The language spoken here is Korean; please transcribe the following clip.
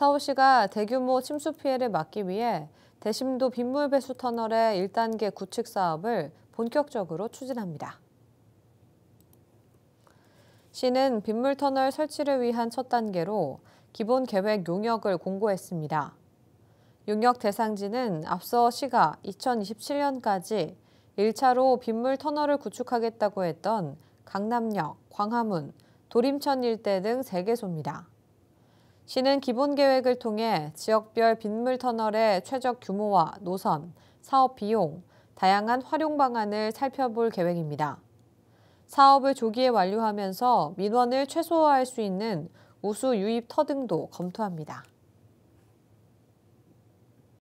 서울시가 대규모 침수 피해를 막기 위해 대심도 빗물 배수 터널의 1단계 구축 사업을 본격적으로 추진합니다. 시는 빗물 터널 설치를 위한 첫 단계로 기본 계획 용역을 공고했습니다. 용역 대상지는 앞서 시가 2027년까지 1차로 빗물 터널을 구축하겠다고 했던 강남역, 광화문, 도림천 일대 등 3개소입니다. 시는 기본 계획을 통해 지역별 빗물 터널의 최적 규모와 노선, 사업 비용, 다양한 활용 방안을 살펴볼 계획입니다. 사업을 조기에 완료하면서 민원을 최소화할 수 있는 우수 유입 터등도 검토합니다.